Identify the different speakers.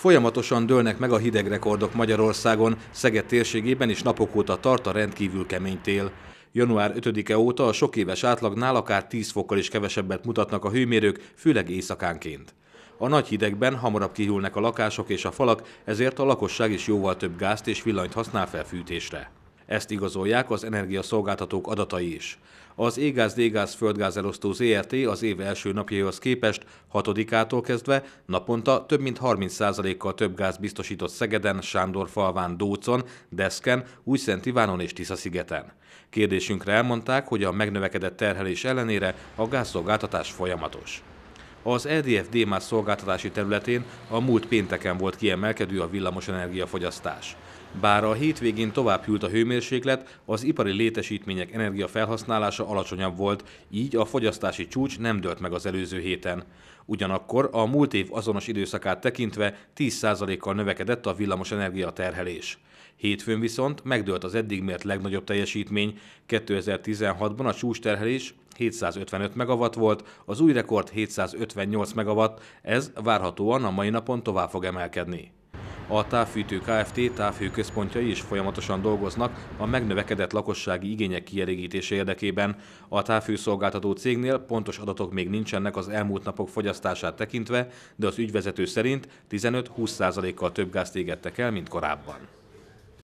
Speaker 1: Folyamatosan dőlnek meg a hidegrekordok Magyarországon, Szeged térségében is napok óta tart a rendkívül kemény tél. Január 5-e óta a sok éves átlagnál akár 10 fokkal is kevesebbet mutatnak a hőmérők, főleg éjszakánként. A nagy hidegben hamarabb kihűlnek a lakások és a falak, ezért a lakosság is jóval több gázt és villanyt használ fel fűtésre. Ezt igazolják az energiaszolgáltatók adatai is. Az égáz dégáz földgáz elosztó ZRT az év első napjaihoz képest 6-ától kezdve naponta több mint 30%-kal több gáz biztosított Szegeden, Sándorfalván, Dócon, Deszken, Újszent Ivánon és Tiszaszigeten. Kérdésünkre elmondták, hogy a megnövekedett terhelés ellenére a gázszolgáltatás folyamatos. Az EDF Démás szolgáltatási területén a múlt pénteken volt kiemelkedő a villamos energiafogyasztás. Bár a hétvégén tovább hűlt a hőmérséklet, az ipari létesítmények energiafelhasználása alacsonyabb volt, így a fogyasztási csúcs nem dölt meg az előző héten. Ugyanakkor a múlt év azonos időszakát tekintve 10%-kal növekedett a villamos energia terhelés. Hétfőn viszont megdőlt az eddig mért legnagyobb teljesítmény, 2016-ban a csúcsterhelés 755 megawatt volt, az új rekord 758 megawatt, ez várhatóan a mai napon tovább fog emelkedni. A távfűtő Kft. távhőközpontjai is folyamatosan dolgoznak a megnövekedett lakossági igények kielégítése érdekében. A távhőszolgáltató cégnél pontos adatok még nincsenek az elmúlt napok fogyasztását tekintve, de az ügyvezető szerint 15-20%-kal több gázt égettek el, mint korábban.